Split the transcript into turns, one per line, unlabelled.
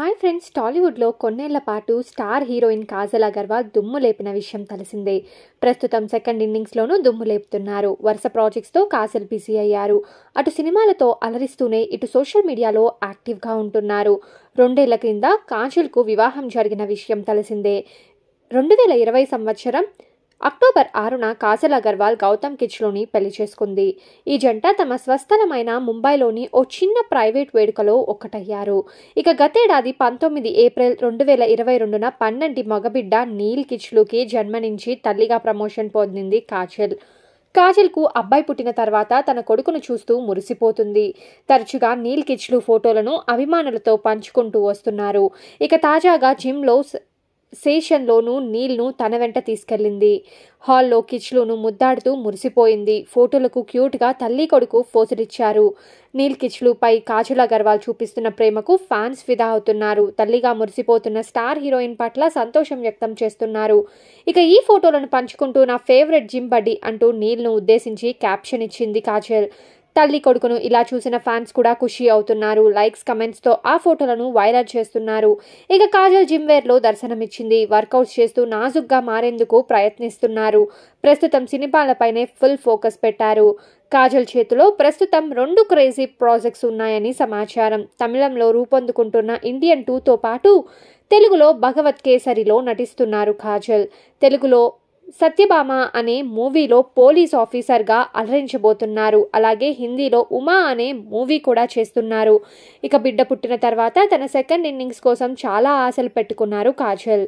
hi friends టాలీవుడ్లో కొన్నేళ్ల పాటు స్టార్ హీరోయిన్ కాజల్ అగర్వాల్ దుమ్ము లేపిన విషయం తెలిసిందే ప్రస్తుతం సెకండ్ ఇన్నింగ్స్లోనూ దుమ్ము లేపుతున్నారు వరుస ప్రాజెక్ట్స్తో కాజల్ బిజీ అయ్యారు అటు సినిమాలతో అలరిస్తూనే ఇటు సోషల్ మీడియాలో యాక్టివ్గా ఉంటున్నారు రెండేళ్ల క్రింద కాజల్కు వివాహం జరిగిన విషయం తెలిసిందే రెండు వేల ఇరవై సంవత్సరం అక్టోబర్ ఆరున కాజల్ అగర్వాల్ గౌతమ్ కిచ్లోని పెళ్లి చేసుకుంది ఈ జంట తమ స్వస్థలమైన ముంబైలోని ఓ చిన్న ప్రైవేట్ వేడుకలో ఒక్కటయ్యారు ఇక గతేడాది పంతొమ్మిది ఏప్రిల్ రెండు వేల ఇరవై రెండున పన్నెండి మగబిడ్డ నీల్ కిచ్లుకి జన్మనించి తల్లిగా ప్రమోషన్ పొందింది కాజల్ కాజల్కు అబ్బాయి పుట్టిన తర్వాత తన కొడుకును చూస్తూ మురిసిపోతుంది తరచుగా నీల్ కిచ్లు ఫోటోలను అభిమానులతో పంచుకుంటూ వస్తున్నారు ఇక తాజాగా జిమ్లో శేషన్లోనూ నీల్ను తన వెంట తీసుకెళ్ళింది హాల్లో కిచ్లోను ముద్దాడుతూ మురిసిపోయింది ఫోటోలకు క్యూట్గా తల్లి కొడుకు ఫోజులిచ్చారు నీల్ కిచ్లుపై కాజుల అగర్వాల్ చూపిస్తున్న ప్రేమకు ఫ్యాన్స్ ఫిదా అవుతున్నారు తల్లిగా మురిసిపోతున్న స్టార్ హీరోయిన్ పట్ల సంతోషం వ్యక్తం చేస్తున్నారు ఇక ఈ ఫోటోలను పంచుకుంటూ నా ఫేవరెట్ జిమ్ బడ్డీ అంటూ నీల్ను ఉద్దేశించి క్యాప్షన్ ఇచ్చింది కాజల్ తల్లి కొడుకును ఇలా చూసిన ఫ్యాన్స్ కూడా ఖుషి అవుతున్నారు లైక్స్ కమెంట్స్తో ఆ ఫోటోలను వైరల్ చేస్తున్నారు ఇక కాజల్ జిమ్ వేర్లో దర్శనమిచ్చింది వర్కౌట్స్ చేస్తూ నాజుగ్గా మారేందుకు ప్రయత్నిస్తున్నారు ప్రస్తుతం సినిమాలపైనే ఫుల్ ఫోకస్ పెట్టారు కాజల్ చేతిలో ప్రస్తుతం రెండు క్రేజీ ప్రాజెక్ట్స్ ఉన్నాయని సమాచారం తమిళంలో రూపొందుకుంటున్న ఇండియన్ టూతో పాటు తెలుగులో భగవత్ కేసరిలో నటిస్తున్నారు కాజల్ తెలుగులో సత్యభామ అనే మూవీలో పోలీస్ ఆఫీసర్గా అలరించబోతున్నారు అలాగే హిందీలో ఉమా అనే మూవీ కూడా చేస్తున్నారు ఇక బిడ్డ పుట్టిన తర్వాత తన సెకండ్ ఇన్నింగ్స్ కోసం చాలా ఆశలు పెట్టుకున్నారు కాజల్